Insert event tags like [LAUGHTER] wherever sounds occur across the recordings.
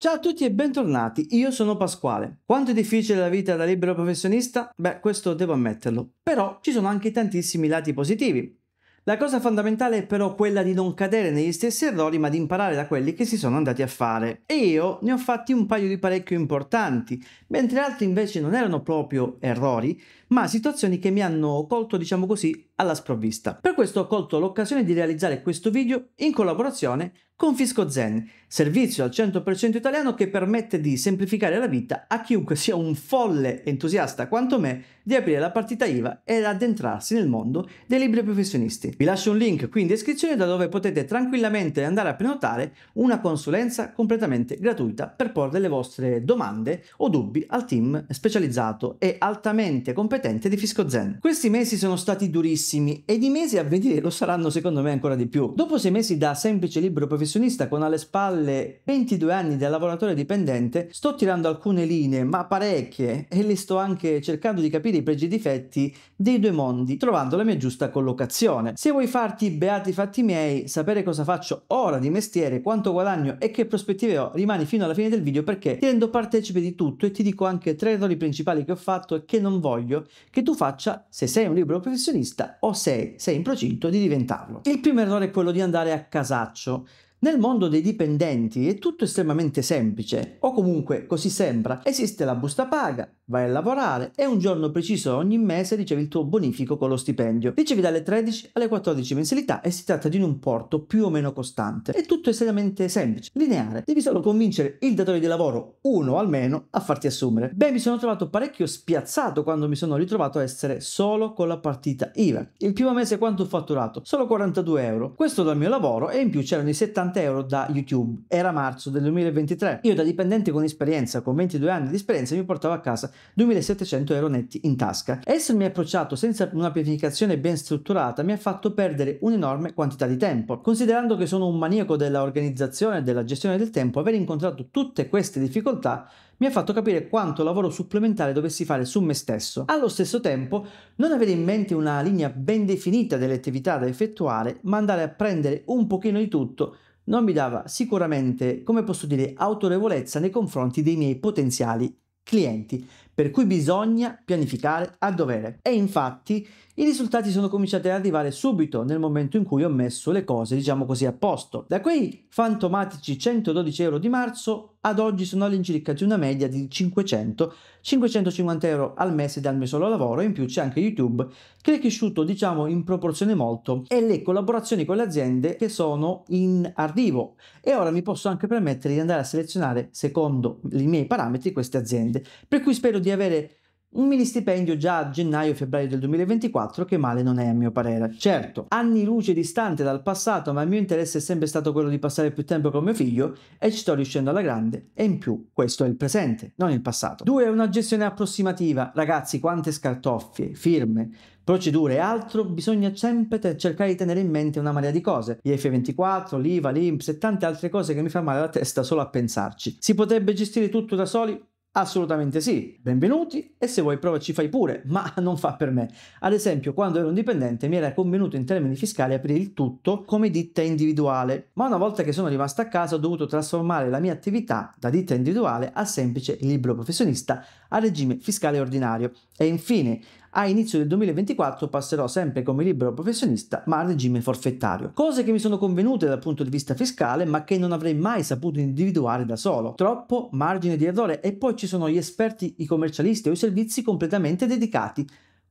Ciao a tutti e bentornati, io sono Pasquale. Quanto è difficile la vita da libero professionista? Beh, questo devo ammetterlo, però ci sono anche tantissimi lati positivi. La cosa fondamentale è però quella di non cadere negli stessi errori ma di imparare da quelli che si sono andati a fare. E io ne ho fatti un paio di parecchio importanti, mentre altri invece non erano proprio errori, ma situazioni che mi hanno colto, diciamo così, alla sprovvista. Per questo ho colto l'occasione di realizzare questo video in collaborazione con Fisco Zen, servizio al 100% italiano che permette di semplificare la vita a chiunque sia un folle entusiasta quanto me di aprire la partita IVA ed addentrarsi nel mondo dei libri professionisti. Vi lascio un link qui in descrizione da dove potete tranquillamente andare a prenotare una consulenza completamente gratuita per porre le vostre domande o dubbi al team specializzato e altamente competente competente di Fisco Zen. Questi mesi sono stati durissimi e di mesi a venire lo saranno secondo me ancora di più. Dopo sei mesi da semplice libero professionista con alle spalle 22 anni da lavoratore dipendente, sto tirando alcune linee, ma parecchie, e le sto anche cercando di capire i pregi e difetti dei due mondi, trovando la mia giusta collocazione. Se vuoi farti beati fatti miei, sapere cosa faccio ora di mestiere, quanto guadagno e che prospettive ho, rimani fino alla fine del video perché ti rendo partecipe di tutto e ti dico anche tre errori principali che ho fatto e che non voglio che tu faccia se sei un libero professionista o se sei in procinto di diventarlo. Il primo errore è quello di andare a casaccio nel mondo dei dipendenti è tutto estremamente semplice, o comunque così sembra. Esiste la busta paga, vai a lavorare e un giorno preciso ogni mese ricevi il tuo bonifico con lo stipendio. Ricevi dalle 13 alle 14 mensilità e si tratta di un importo più o meno costante. È tutto estremamente semplice, lineare. Devi solo convincere il datore di lavoro, uno almeno, a farti assumere. Beh, mi sono trovato parecchio spiazzato quando mi sono ritrovato a essere solo con la partita IVA. Il primo mese quanto ho fatturato? Solo 42 euro. Questo dal mio lavoro e in più c'erano i 70 70 euro da YouTube. Era marzo del 2023. Io da dipendente con esperienza, con 22 anni di esperienza, mi portavo a casa 2700 euro netti in tasca. Essermi approcciato senza una pianificazione ben strutturata mi ha fatto perdere un'enorme quantità di tempo. Considerando che sono un maniaco dell'organizzazione e della gestione del tempo, aver incontrato tutte queste difficoltà mi ha fatto capire quanto lavoro supplementare dovessi fare su me stesso. Allo stesso tempo, non avere in mente una linea ben definita delle attività da effettuare, ma andare a prendere un pochino di tutto non mi dava sicuramente, come posso dire, autorevolezza nei confronti dei miei potenziali clienti per cui bisogna pianificare a dovere. E infatti i risultati sono cominciati ad arrivare subito nel momento in cui ho messo le cose, diciamo così, a posto. Da quei fantomatici 112 euro di marzo ad oggi sono all'incirca di una media di 500-550 euro al mese dal mio solo lavoro, in più c'è anche YouTube che è cresciuto diciamo in proporzione molto e le collaborazioni con le aziende che sono in arrivo e ora mi posso anche permettere di andare a selezionare secondo i miei parametri queste aziende, per cui spero di di avere un mini stipendio già a gennaio-febbraio del 2024 che male non è a mio parere. Certo, anni luce distante dal passato, ma il mio interesse è sempre stato quello di passare più tempo con mio figlio e ci sto riuscendo alla grande e in più questo è il presente, non il passato. 2. È una gestione approssimativa. Ragazzi, quante scartoffie, firme, procedure e altro, bisogna sempre te- cercare di tenere in mente una marea di cose. Gli F24, l'IVA, l'IMPS e tante altre cose che mi fa male la testa solo a pensarci. Si potrebbe gestire tutto da soli? Assolutamente sì, benvenuti e se vuoi prova ci fai pure, ma [LAUGHS] non fa per me. Ad esempio, quando ero un dipendente mi era convenuto in termini fiscali aprire il tutto come ditta individuale, ma una volta che sono rimasto a casa ho dovuto trasformare la mia attività da ditta individuale a semplice libro professionista a regime fiscale ordinario e infine a inizio del 2024 passerò sempre come libero professionista ma al regime forfettario. Cose che mi sono convenute dal punto di vista fiscale ma che non avrei mai saputo individuare da solo. Troppo margine di errore e poi ci sono gli esperti, i commercialisti o i servizi completamente dedicati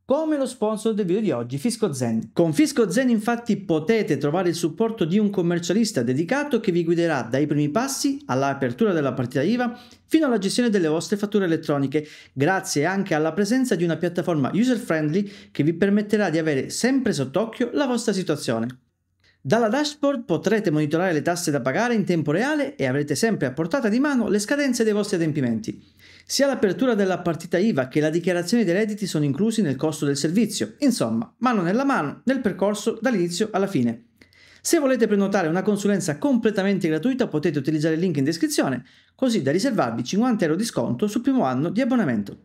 come lo sponsor del video di oggi, Fisco Zen. Con Fisco Zen infatti potete trovare il supporto di un commercialista dedicato che vi guiderà dai primi passi all'apertura della partita IVA fino alla gestione delle vostre fatture elettroniche, grazie anche alla presenza di una piattaforma user-friendly che vi permetterà di avere sempre sott'occhio la vostra situazione. Dalla dashboard potrete monitorare le tasse da pagare in tempo reale e avrete sempre a portata di mano le scadenze dei vostri adempimenti. Sia l'apertura della partita IVA che la dichiarazione dei redditi sono inclusi nel costo del servizio, insomma, mano nella mano, nel percorso dall'inizio alla fine. Se volete prenotare una consulenza completamente gratuita potete utilizzare il link in descrizione, così da riservarvi 50 euro di sconto sul primo anno di abbonamento.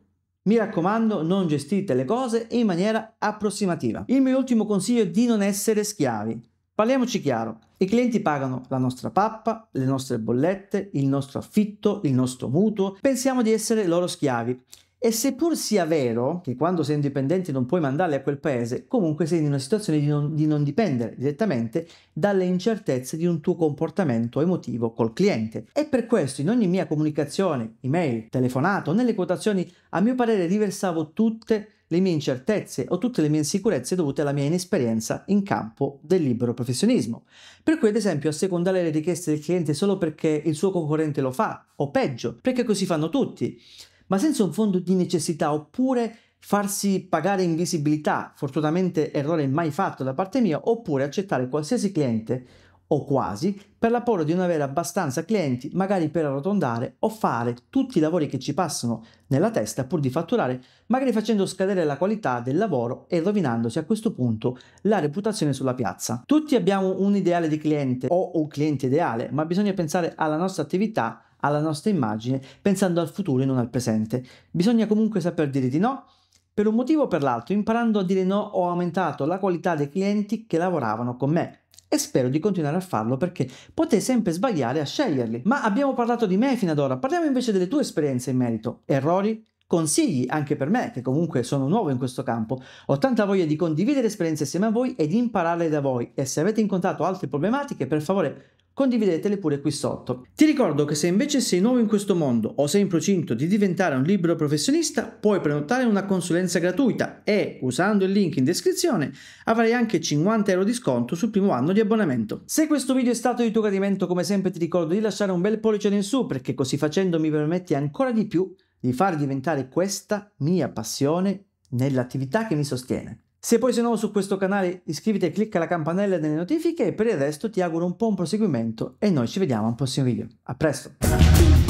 Mi raccomando, non gestite le cose in maniera approssimativa. Il mio ultimo consiglio è di non essere schiavi. Parliamoci chiaro, i clienti pagano la nostra pappa, le nostre bollette, il nostro affitto, il nostro mutuo, pensiamo di essere loro schiavi. E seppur sia vero che quando sei indipendente non puoi mandarli a quel paese, comunque sei in una situazione di non, di non, dipendere direttamente dalle incertezze di un tuo comportamento emotivo col cliente. E per questo in ogni mia comunicazione, email, telefonato, nelle quotazioni, a mio parere riversavo tutte le mie incertezze o tutte le mie insicurezze dovute alla mia inesperienza in campo del libero professionismo. Per cui, ad esempio, assecondare le richieste del cliente solo perché il suo concorrente lo fa, o peggio, perché così fanno tutti, ma senza un fondo di necessità oppure farsi pagare invisibilità, fortunatamente errore mai fatto da parte mia, oppure accettare qualsiasi cliente o quasi, per la paura di non avere abbastanza clienti, magari per arrotondare o fare tutti i lavori che ci passano nella testa pur di fatturare, magari facendo scadere la qualità del lavoro e rovinandosi a questo punto la reputazione sulla piazza. Tutti abbiamo un ideale di cliente o un cliente ideale, ma bisogna pensare alla nostra attività, alla nostra immagine, pensando al futuro e non al presente. Bisogna comunque saper dire di no per un motivo o per l'altro, imparando a dire no ho aumentato la qualità dei clienti che lavoravano con me e spero di continuare a farlo perché potete sempre sbagliare a sceglierli. Ma abbiamo parlato di me fino ad ora, parliamo invece delle tue esperienze in merito. Errori? Consigli anche per me, che comunque sono nuovo in questo campo. Ho tanta voglia di condividere esperienze insieme a voi e di imparare da voi. E se avete incontrato altre problematiche, per favore condividetele pure qui sotto. Ti ricordo che se invece sei nuovo in questo mondo o sei in procinto di diventare un libero professionista, puoi prenotare una consulenza gratuita e, usando il link in descrizione, avrai anche 50 euro di sconto sul primo anno di abbonamento. Se questo video è stato di tuo gradimento, come sempre ti ricordo di lasciare un bel pollice in su perché così facendo mi permetti ancora di più di far diventare questa mia passione nell'attività che mi sostiene. Se poi sei nuovo su questo canale iscriviti e clicca la campanella delle notifiche e per il resto ti auguro un buon proseguimento e noi ci vediamo al prossimo video. A presto!